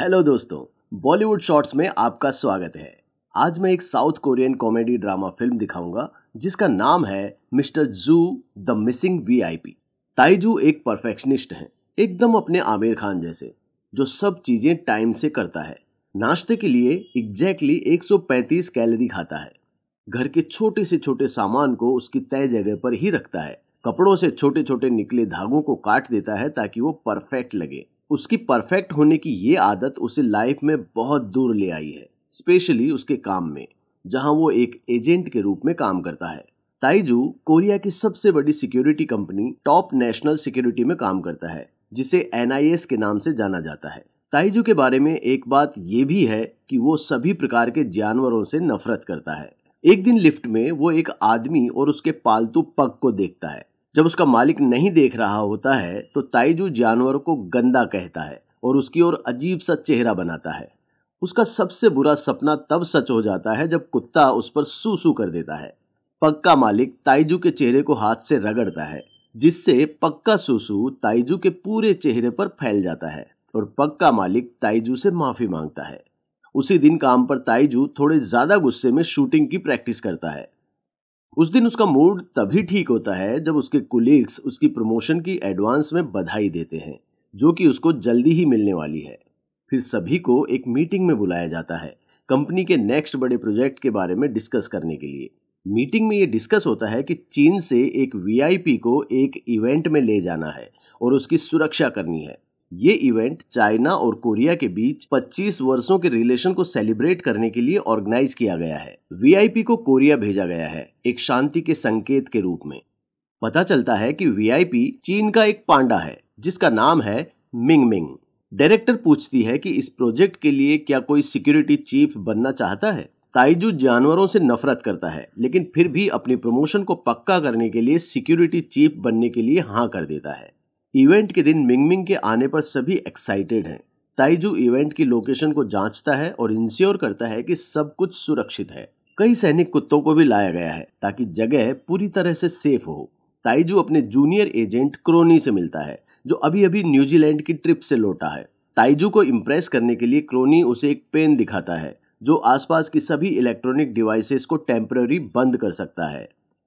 hello दोस्तों Bollywood shorts में आपका स्वागत है आज मैं एक South Korean comedy drama film दिखाऊंगा जिसका नाम है मिस्टर जू द मिसिंग वीआईपी ताइजू एक परफेक्शनिस्ट हैं एकदम अपने आमिर खान जैसे जो सब चीज़ें टाइम से करता है नाश्ते के लिए एग्जैक्टली exactly 135 कैलोरी खाता है घर के छोटे से छोटे सामान को उसकी तय जगह पर ही रखता है कपड़ों से छोटे छोटे निकले धागों को काट देता है ताकि वो परफेक्ट लगे उसकी परफेक्ट होने की ये आदत उसे लाइफ में बहुत दूर ले आई है स्पेशली उसके काम में जहां वो एक एजेंट के रूप में काम करता है ताइजू कोरिया की सबसे बड़ी security company Top National Security में काम करता है जिसे एन के नाम से जाना जाता है ताइजू के बारे में एक बात ये भी है कि वो सभी प्रकार के जानवरों से नफरत करता है एक दिन लिफ्ट में वो एक आदमी और उसके पालतू पग को देखता है जब उसका मालिक नहीं देख रहा होता है तो ताइजू जानवर को गंदा कहता है और उसकी ओर अजीब सा चेहरा बनाता है उसका सबसे बुरा सपना तब सच हो जाता है जब कुत्ता उस पर सूसू कर देता है पक्का मालिक ताइजू के चेहरे को हाथ से रगड़ता है जिससे पक्का सूसू ताइजू के पूरे चेहरे पर फैल जाता है और पक्का मालिक ताइजू से माफी मांगता है उसी दिन काम पर ताइजू थोड़े ज्यादा गुस्से में शूटिंग की प्रैक्टिस करता है उस दिन उसका मूड तभी ठीक होता है जब उसके कुलीग्स उसकी प्रमोशन की एडवांस में बधाई देते हैं जो कि उसको जल्दी ही मिलने वाली है फिर सभी को एक मीटिंग में बुलाया जाता है कंपनी के नेक्स्ट बड़े प्रोजेक्ट के बारे में डिस्कस करने के लिए मीटिंग में ये डिस्कस होता है कि चीन से एक वीआईपी को एक इवेंट में ले जाना है और उसकी सुरक्षा करनी है ये इवेंट चाइना और कोरिया के बीच 25 वर्षों के रिलेशन को सेलिब्रेट करने के लिए ऑर्गेनाइज किया गया है वीआईपी को कोरिया भेजा गया है एक शांति के संकेत के रूप में पता चलता है कि वीआईपी चीन का एक पांडा है जिसका नाम है मिंग मिंग डायरेक्टर पूछती है कि इस प्रोजेक्ट के लिए क्या कोई सिक्योरिटी चीफ बनना चाहता है ताइजू जानवरों से नफरत करता है लेकिन फिर भी अपनी प्रमोशन को पक्का करने के लिए सिक्योरिटी चीफ बनने के लिए हाँ कर देता है इवेंट के दिन मिंगमिंग के आने पर सभी एक्साइटेड हैं ताइजू इवेंट की लोकेशन को जांचता है और इंश्योर करता है कि सब कुछ सुरक्षित है कई सैनिक कुत्तों को भी लाया गया है ताकि जगह पूरी तरह से सेफ हो ताइजू अपने जूनियर एजेंट क्रोनी से मिलता है जो अभी अभी न्यूजीलैंड की ट्रिप से लौटा है ताइजू को इम्प्रेस करने के लिए क्रोनी उसे एक पेन दिखाता है जो आसपास की सभी इलेक्ट्रॉनिक डिवाइसेस को टेम्पररी बंद कर सकता है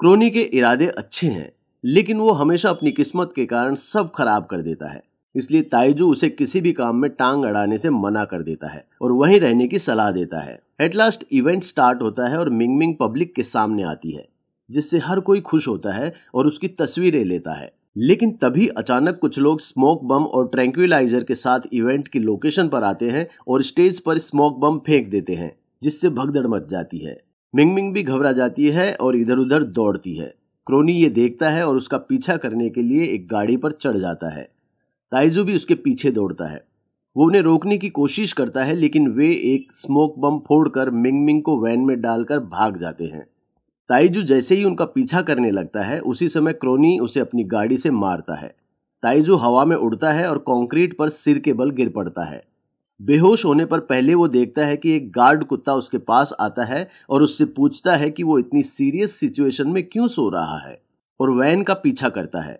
क्रोनी के इरादे अच्छे हैं लेकिन वो हमेशा अपनी किस्मत के कारण सब खराब कर देता है इसलिए ताइजू उसे किसी भी काम में टांग अड़ाने से मना कर देता है और वहीं रहने की सलाह देता है एट लास्ट इवेंट स्टार्ट होता है और मिंग मिंग पब्लिक के सामने आती है जिससे हर कोई खुश होता है और उसकी तस्वीरें लेता है लेकिन तभी अचानक कुछ लोग स्मोक बम और ट्रैंक्विलाइजर के साथ इवेंट की लोकेशन पर आते हैं और स्टेज पर स्मोक बम फेंक देते हैं जिससे भगदड़ मच जाती है मिंग मिंग भी घबरा जाती है और इधर उधर दौड़ती है क्रोनी ये देखता है और उसका पीछा करने के लिए एक गाड़ी पर चढ़ जाता है ताइजू भी उसके पीछे दौड़ता है वो उन्हें रोकने की कोशिश करता है लेकिन वे एक स्मोक बम फोड़कर मिंग मिंग को वैन में डालकर भाग जाते हैं ताइजू जैसे ही उनका पीछा करने लगता है उसी समय क्रोनी उसे अपनी गाड़ी से मारता है ताइजू हवा में उड़ता है और कंक्रीट पर सिर के बल गिर पड़ता है बेहोश होने पर पहले वो देखता है कि एक गार्ड कुत्ता उसके पास आता है और उससे पूछता है कि वो इतनी सीरियस सिचुएशन में क्यों सो रहा है और वैन का पीछा करता है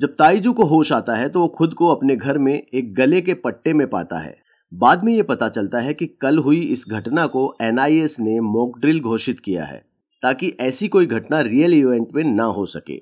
जब ताइजू को होश आता है तो वो खुद को अपने घर में एक गले के पट्टे में पाता है बाद में ये पता चलता है कि कल हुई इस घटना को एन ने मॉकड्रिल घोषित किया है ताकि ऐसी कोई घटना रियल इवेंट में ना हो सके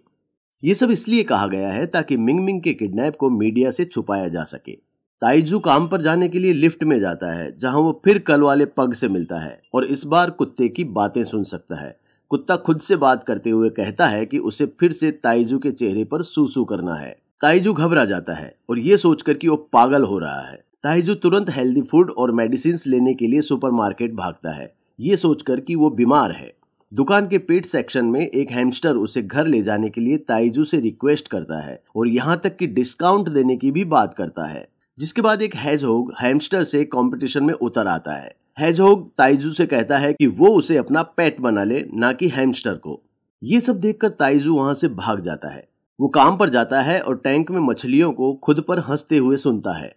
ये सब इसलिए कहा गया है ताकि मिंग मिंग के किडनैप को मीडिया से छुपाया जा सके ताइजू काम पर जाने के लिए लिफ्ट में जाता है जहां वो फिर कल वाले पग से मिलता है और इस बार कुत्ते की बातें सुन सकता है कुत्ता खुद से बात करते हुए कहता है कि उसे फिर से ताइजू के चेहरे पर सूसू करना है ताइजू घबरा जाता है और ये सोचकर कि वो पागल हो रहा है ताइजू तुरंत हेल्दी फूड और मेडिसिन लेने के लिए सुपरमार्केट भागता है ये सोचकर कि वो बीमार है दुकान के पेट सेक्शन में एक हैमस्टर उसे घर ले जाने के लिए ताइजू से रिक्वेस्ट करता है और यहाँ तक कि डिस्काउंट देने की भी बात करता है जिसके बाद एक हैजहोग हैमस्टर से कंपटीशन में उतर आता है हैजहोग ताइजू से कहता है कि वो उसे अपना पेट बना ले ना कि हैमस्टर को ये सब देखकर ताइजू वहां से भाग जाता है वो काम पर जाता है और टैंक में मछलियों को खुद पर हंसते हुए सुनता है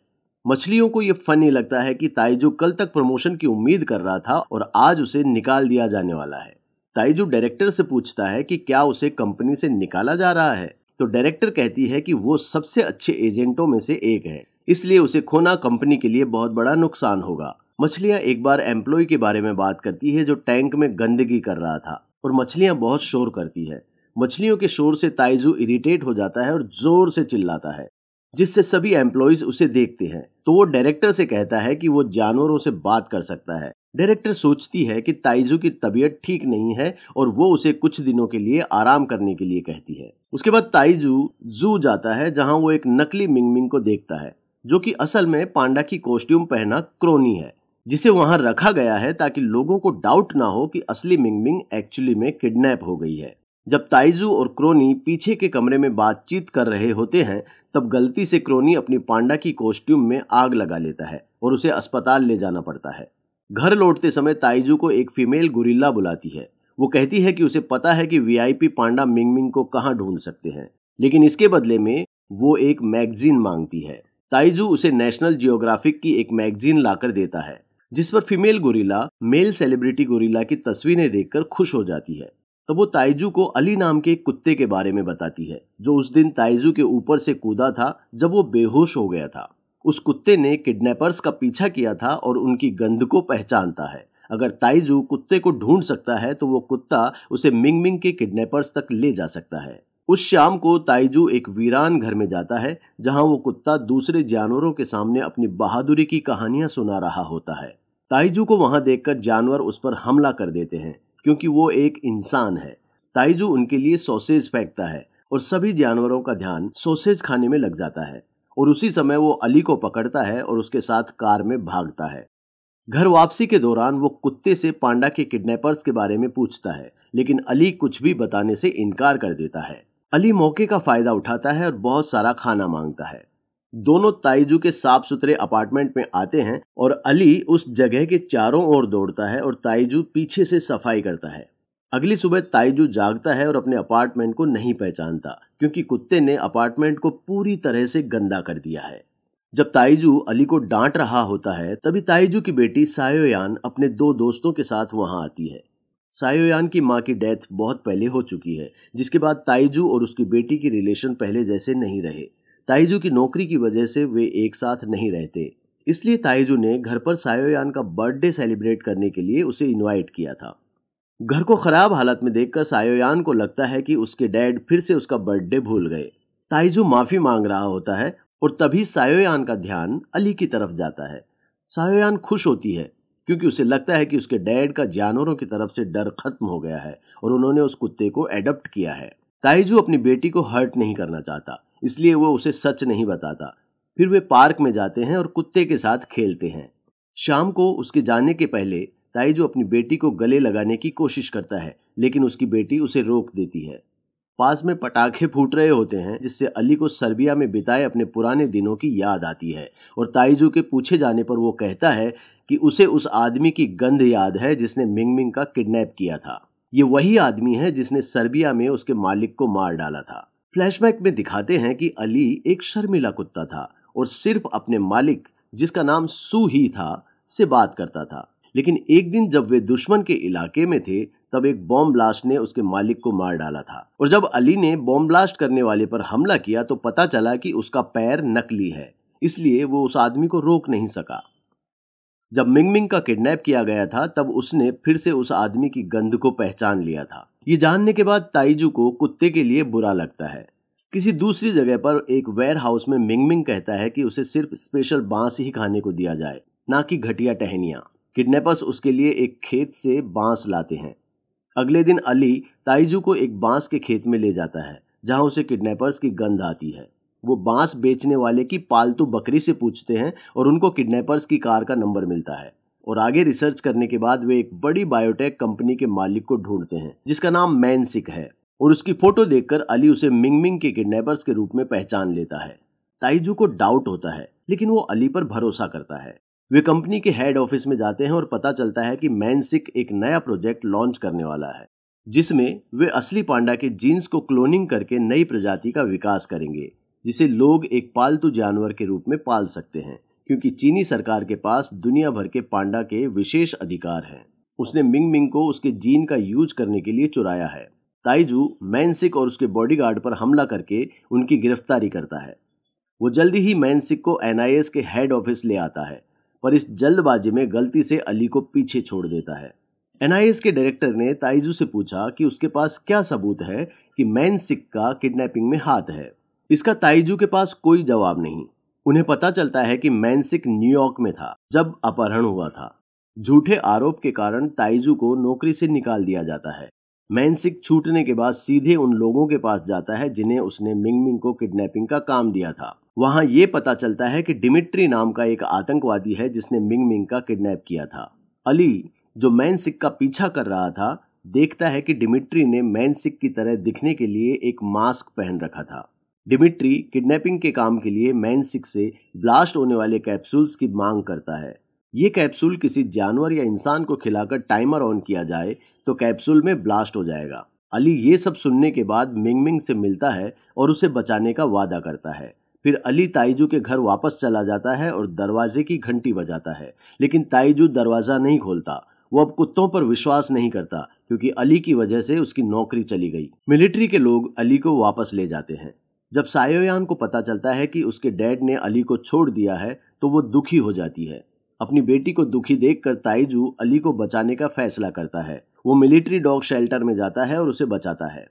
मछलियों को ये फनी लगता है कि ताइजू कल तक प्रमोशन की उम्मीद कर रहा था और आज उसे निकाल दिया जाने वाला है ताइजू डायरेक्टर से पूछता है कि क्या उसे कंपनी से निकाला जा रहा है तो डायरेक्टर कहती है कि वो सबसे अच्छे एजेंटों में से एक है इसलिए उसे खोना कंपनी के लिए बहुत बड़ा नुकसान होगा मछलियाँ एक बार एम्प्लॉय के बारे में बात करती है जो टैंक में गंदगी कर रहा था और मछलियाँ बहुत शोर करती है मछलियों के शोर से ताइजू इरिटेट हो जाता है और जोर से चिल्लाता है जिससे सभी एम्प्लॉयज उसे देखते हैं तो वो डायरेक्टर से कहता है कि वो जानवरों से बात कर सकता है डायरेक्टर सोचती है कि ताइजू की तबीयत ठीक नहीं है और वो उसे कुछ दिनों के लिए आराम करने के लिए कहती है उसके बाद ताइजू जू जाता है जहां वो एक नकली मिंगमिंग को देखता है जो कि असल में पांडा की कॉस्ट्यूम पहना क्रोनी है जिसे वहां रखा गया है ताकि लोगों को डाउट ना हो कि असली मिंगमिंग एक्चुअली में किडनैप हो गई है जब ताइजू और क्रोनी पीछे के कमरे में बातचीत कर रहे होते हैं तब गलती से क्रोनी अपनी पांडा की कॉस्ट्यूम में आग लगा लेता है और उसे अस्पताल ले जाना पड़ता है घर लौटते समय ताइजू को एक फीमेल गुरिल्ला बुलाती है वो कहती है कि उसे पता है कि वीआईपी पांडा मिंग मिंग को कहाँ ढूंढ सकते हैं लेकिन इसके बदले में वो एक मैगजीन मांगती है ताइजू उसे नेशनल जियोग्राफिक की एक मैगजीन लाकर देता है जिस पर female gorilla male celebrity gorilla की तस्वीरें देखकर खुश हो जाती है तब तो वो ताइजू को अली नाम के एक कुत्ते के बारे में बताती है जो उस दिन ताइजू के ऊपर से कूदा था जब वो बेहोश हो गया था उस कुत्ते ने किडनैपर्स का पीछा किया था और उनकी गंध को पहचानता है अगर ताइजू कुत्ते को ढूंढ सकता है तो वो कुत्ता उसे मिंग मिंग के किडनैपर्स तक ले जा सकता है उस शाम को ताइजू एक वीरान घर में जाता है जहां वो कुत्ता दूसरे जानवरों के सामने अपनी बहादुरी की कहानियां सुना रहा होता है ताइजू को वहां देखकर जानवर उस पर हमला कर देते हैं क्योंकि वो एक इंसान है ताइजू उनके लिए सॉसेज फेंकता है और सभी जानवरों का ध्यान सॉसेज खाने में लग जाता है और उसी समय वो अली को पकड़ता है और उसके साथ कार में भागता है घर वापसी के दौरान वो कुत्ते से पांडा के किडनैपर्स के बारे में पूछता है लेकिन अली कुछ भी बताने से इनकार कर देता है अली मौके का फायदा उठाता है और बहुत सारा खाना मांगता है दोनों ताइजू के साफ सुथरे अपार्टमेंट में आते हैं और अली उस जगह के चारों ओर दौड़ता है और ताइजू पीछे से सफाई करता है अगली सुबह ताइजू जागता है और अपने अपार्टमेंट को नहीं पहचानता क्योंकि कुत्ते ने अपार्टमेंट को पूरी तरह से गंदा कर दिया है जब ताइजू अली को डांट रहा होता है तभी ताइजू की बेटी सायोयान अपने दो दोस्तों के साथ वहां आती है सायोयान की माँ की डेथ बहुत पहले हो चुकी है जिसके बाद ताइजू और उसकी बेटी की रिलेशन पहले जैसे नहीं रहे ताइजू की नौकरी की वजह से वे एक साथ नहीं रहते इसलिए ताइजू ने घर पर सायोयान का बर्थडे सेलिब्रेट करने के लिए उसे इनवाइट किया था घर को खराब हालत में देखकर सायोयान को लगता है कि उसके डैड फिर से उसका बर्थडे भूल गए ताइजू माफी मांग रहा होता है और तभी सायोयान का ध्यान अली की तरफ जाता है सायोयान खुश होती है क्योंकि उसे लगता है कि उसके डैड का जानवरों की तरफ से डर खत्म हो गया है और उन्होंने उस कुत्ते को एडप्ट किया है ताइजू अपनी बेटी को हर्ट नहीं करना चाहता इसलिए वो उसे सच नहीं बताता फिर वे पार्क में जाते हैं और कुत्ते के साथ खेलते हैं शाम को उसके जाने के पहले ताइजो अपनी बेटी को गले लगाने की कोशिश करता है लेकिन उसकी बेटी उसे रोक देती है पास में पटाखे फूट रहे होते हैं जिससे अली को सर्बिया में बिताए अपने पुराने दिनों की याद आती है और ताइजू के पूछे जाने पर वो कहता है कि उसे उस आदमी की गंध याद है जिसने मिंग मिंग का किडनैप किया था ये वही आदमी है जिसने सर्बिया में उसके मालिक को मार डाला था फ्लैशबैक में दिखाते हैं कि अली एक शर्मिला कुत्ता था और सिर्फ अपने मालिक जिसका नाम सू ही था से बात करता था लेकिन एक दिन जब वे दुश्मन के इलाके में थे तब एक बॉम्ब ब्लास्ट ने उसके मालिक को मार डाला था और जब अली ने बॉम्ब ब्लास्ट करने वाले पर हमला किया तो पता चला कि उसका पैर नकली है इसलिए वो उस आदमी को रोक नहीं सका जब मिंगमिंग का किडनैप किया गया था तब उसने फिर से उस आदमी की गंध को पहचान लिया था ये जानने के बाद ताइजू को कुत्ते के लिए बुरा लगता है किसी दूसरी जगह पर एक वेयर हाउस में मिंगमिंग कहता है कि उसे सिर्फ स्पेशल बांस ही खाने को दिया जाए ना कि घटिया टहनिया किडनैपर्स उसके लिए एक खेत से बांस लाते हैं अगले दिन अली ताइजू को एक बांस के खेत में ले जाता है जहां उसे किडनैपर्स की गंध आती है वो बांस बेचने वाले की पालतू बकरी से पूछते हैं और उनको किडनैपर्स की कार का नंबर मिलता है और आगे रिसर्च करने के बाद वे एक बड़ी बायोटेक कंपनी के मालिक को ढूंढते हैं जिसका नाम मैनसिक है और उसकी फोटो देखकर अली उसे मिंगमिंग के किडनैपर्स के रूप में पहचान लेता है ताइजू को डाउट होता है लेकिन वो अली पर भरोसा करता है वे कंपनी के हेड ऑफिस में जाते हैं और पता चलता है कि मैनसिक एक नया प्रोजेक्ट लॉन्च करने वाला है जिसमें वे असली पांडा के जीन्स को क्लोनिंग करके नई प्रजाति का विकास करेंगे जिसे लोग एक पालतू जानवर के रूप में पाल सकते हैं क्योंकि चीनी सरकार के पास दुनिया भर के पांडा के विशेष अधिकार हैं उसने मिंग मिंग को उसके जीन का यूज करने के लिए चुराया है ताइजू मैनसिक और उसके बॉडीगार्ड पर हमला करके उनकी गिरफ्तारी करता है वो जल्दी ही मैनसिक को एनआईएस के हेड ऑफिस ले आता है पर इस जल्दबाजी में गलती से अली को पीछे छोड़ देता है एनआईएस के डायरेक्टर ने ताइजू से पूछा कि उसके पास क्या सबूत है कि मैन सिख का किडनैपिंग में हाथ है इसका ताइजू के पास कोई जवाब नहीं उन्हें पता चलता है कि मैन सिख न्यूयॉर्क में था जब अपहरण हुआ था झूठे आरोप के कारण ताइजू को नौकरी से निकाल दिया जाता है मैनसिक छूटने के बाद सीधे उन लोगों के पास जाता है जिन्हें उसने मिंग मिंग को किडनैपिंग का काम दिया था वहां ये पता चलता है कि डिमिट्री नाम का एक आतंकवादी है जिसने मिंग मिंग का किडनैप किया था अली जो मैन का पीछा कर रहा था देखता है कि डिमिट्री ने मैन की तरह दिखने के लिए एक मास्क पहन रखा था डिमिट्री किडनैपिंग के काम के लिए मैन से ब्लास्ट होने वाले कैप्सूल्स की मांग करता है ये कैप्सूल किसी जानवर या इंसान को खिलाकर टाइमर ऑन किया जाए तो कैप्सूल में ब्लास्ट हो जाएगा अली ये सब सुनने के बाद मिंगमिंग से मिलता है और उसे बचाने का वादा करता है फिर अली ताइजू के घर वापस चला जाता है और दरवाजे की घंटी बजाता है लेकिन ताइजू दरवाज़ा नहीं खोलता वो अब कुत्तों पर विश्वास नहीं करता क्योंकि अली की वजह से उसकी नौकरी चली गई मिलिट्री के लोग अली को वापस ले जाते हैं जब सायोयान को पता चलता है कि उसके डैड ने अली को छोड़ दिया है तो वो दुखी हो जाती है अपनी बेटी को दुखी कर ताइजू अली को बचाने का फैसला करता है वो मिलिट्री डॉग शेल्टर में जाता है और उसे बचाता है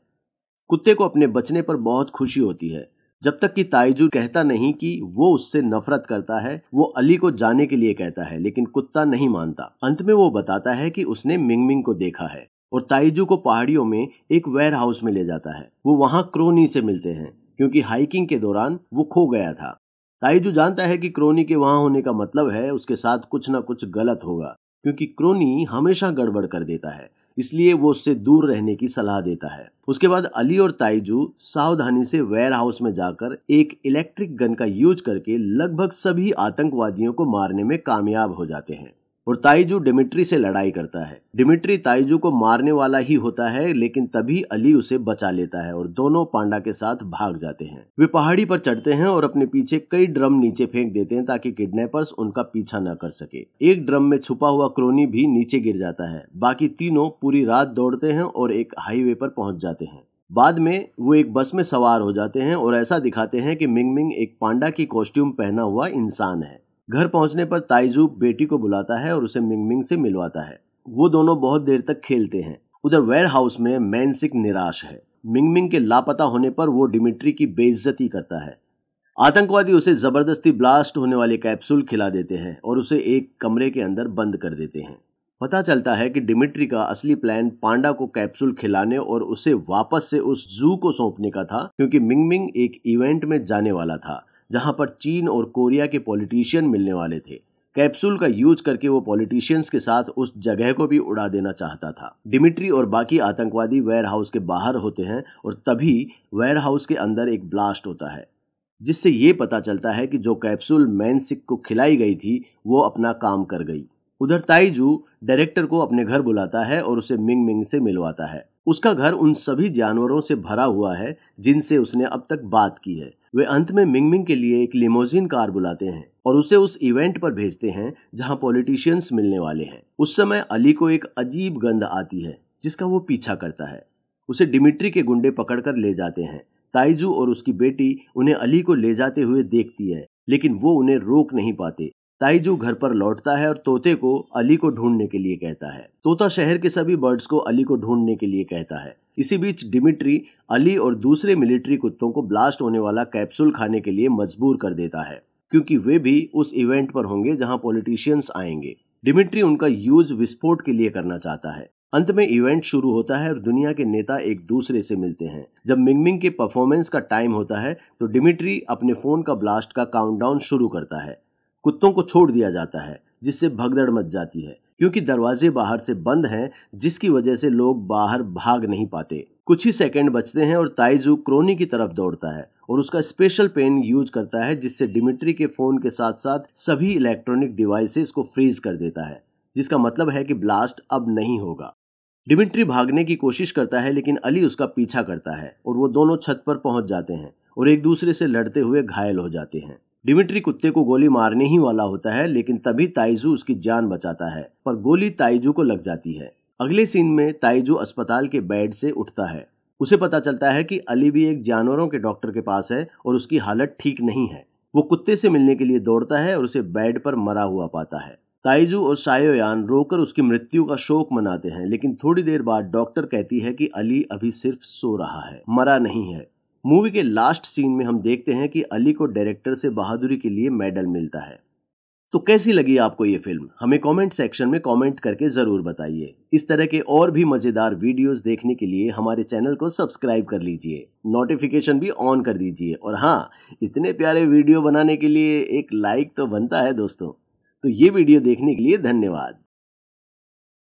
कुत्ते को अपने बचने पर बहुत खुशी होती है जब तक कि ताइजू कहता नहीं कि वो उससे नफरत करता है वो अली को जाने के लिए कहता है लेकिन कुत्ता नहीं मानता अंत में वो बताता है कि उसने मिंगमिंग को देखा है और ताइजू को पहाड़ियों में एक वेयर हाउस में ले जाता है वो वहाँ क्रोनी से मिलते हैं क्योंकि हाइकिंग के दौरान वो खो गया था ताइजू जानता है कि क्रोनी के वहाँ होने का मतलब है उसके साथ कुछ ना कुछ गलत होगा क्योंकि क्रोनी हमेशा गड़बड़ कर देता है इसलिए वो उससे दूर रहने की सलाह देता है उसके बाद अली और ताइजू सावधानी से वेयर हाउस में जाकर एक इलेक्ट्रिक गन का यूज करके लगभग सभी आतंकवादियों को मारने में कामयाब हो जाते हैं और ताइजू डिमिट्री से लड़ाई करता है डिमिट्री ताइजू को मारने वाला ही होता है लेकिन तभी अली उसे बचा लेता है और दोनों पांडा के साथ भाग जाते हैं वे पहाड़ी पर चढ़ते हैं और अपने पीछे कई ड्रम नीचे फेंक देते हैं ताकि किडनेपर्स उनका पीछा न कर सके एक ड्रम में छुपा हुआ क्रोनी भी नीचे गिर जाता है बाकी तीनों पूरी रात दौड़ते हैं और एक हाईवे पर पहुंच जाते हैं बाद में वो एक बस में सवार हो जाते हैं और ऐसा दिखाते हैं कि मिंग मिंग एक पांडा की कॉस्ट्यूम पहना हुआ इंसान है घर पहुंचने पर ताइजू बेटी को बुलाता है और उसे मिंगमिंग से मिलवाता है वो दोनों बहुत देर तक खेलते हैं उधर वेयर हाउस में मैनसिक निराश है मिंगमिंग के लापता होने पर वो डिमिट्री की बेइज्जती करता है आतंकवादी उसे जबरदस्ती ब्लास्ट होने वाले कैप्सूल खिला देते हैं और उसे एक कमरे के अंदर बंद कर देते हैं पता चलता है कि डिमिट्री का असली प्लान पांडा को कैप्सूल खिलाने और उसे वापस से उस जू को सौंपने का था क्योंकि मिंगमिंग एक इवेंट में जाने वाला था जहां पर चीन और कोरिया के पॉलिटिशियन मिलने वाले थे कैप्सूल का यूज करके वो पॉलिटिशियंस के साथ उस जगह को भी उड़ा देना चाहता था डिमिट्री और बाकी आतंकवादी वेयर हाउस के बाहर होते हैं और तभी वेयर हाउस के अंदर एक ब्लास्ट होता है जिससे ये पता चलता है कि जो कैप्सूल मैनसिक को खिलाई गई थी वो अपना काम कर गई उधर ताइजू डायरेक्टर को अपने घर बुलाता है और उसे मिंग मिंग से मिलवाता है उसका घर उन सभी जानवरों से भरा हुआ है जिनसे उसने अब तक बात की है वे अंत में मिंग मिंग के लिए एक लिमोजिन कार बुलाते हैं और उसे उस इवेंट पर भेजते हैं जहां पॉलिटिशियंस मिलने वाले हैं उस समय अली को एक अजीब गंध आती है जिसका वो पीछा करता है उसे डिमिट्री के गुंडे पकड़कर ले जाते हैं ताइजू और उसकी बेटी उन्हें अली को ले जाते हुए देखती है लेकिन वो उन्हें रोक नहीं पाते ताइजू घर पर लौटता है और तोते को अली को ढूंढने के लिए कहता है तोता शहर के सभी बर्ड्स को अली को ढूंढने के लिए कहता है इसी बीच डिमिट्री अली और दूसरे मिलिट्री कुत्तों को ब्लास्ट होने वाला कैप्सूल खाने के लिए मजबूर कर देता है क्योंकि वे भी उस इवेंट पर होंगे जहां पॉलिटिशियंस आएंगे डिमिट्री उनका यूज विस्फोट के लिए करना चाहता है अंत में इवेंट शुरू होता है और दुनिया के नेता एक दूसरे से मिलते हैं जब मिंगमिंग के परफॉर्मेंस का टाइम होता है तो डिमिट्री अपने फोन का ब्लास्ट का काउंटडाउन शुरू करता है कुत्तों को छोड़ दिया जाता है जिससे भगदड़ मच जाती है क्योंकि दरवाजे बाहर से बंद हैं जिसकी वजह से लोग बाहर भाग नहीं पाते कुछ ही सेकंड बचते हैं और ताइजू क्रोनी की तरफ दौड़ता है और उसका स्पेशल पेन यूज करता है जिससे डिमिट्री के फ़ोन के साथ साथ सभी इलेक्ट्रॉनिक डिवाइसेस को फ्रीज कर देता है जिसका मतलब है कि ब्लास्ट अब नहीं होगा डिमिट्री भागने की कोशिश करता है लेकिन अली उसका पीछा करता है और वो दोनों छत पर पहुंच जाते हैं और एक दूसरे से लड़ते हुए घायल हो जाते हैं डिमिट्री कुत्ते को गोली मारने ही वाला होता है लेकिन तभी ताइजू उसकी जान बचाता है पर गोली ताइजू को लग जाती है अगले सीन में ताइजू अस्पताल के बेड से उठता है उसे पता चलता है कि अली भी एक जानवरों के डॉक्टर के पास है और उसकी हालत ठीक नहीं है वो कुत्ते से मिलने के लिए दौड़ता है और उसे बेड पर मरा हुआ पाता है ताइजू और सायोयान रोकर उसकी मृत्यु का शोक मनाते हैं लेकिन थोड़ी देर बाद डॉक्टर कहती है कि अली अभी सिर्फ सो रहा है मरा नहीं है मूवी के लास्ट सीन में हम देखते हैं कि अली को डायरेक्टर से बहादुरी के लिए मेडल मिलता है तो कैसी लगी आपको ये फिल्म हमें कमेंट सेक्शन में कमेंट करके ज़रूर बताइए इस तरह के और भी मज़ेदार वीडियोस देखने के लिए हमारे चैनल को सब्सक्राइब कर लीजिए नोटिफिकेशन भी ऑन कर दीजिए और हाँ इतने प्यारे वीडियो बनाने के लिए एक लाइक तो बनता है दोस्तों तो ये वीडियो देखने के लिए धन्यवाद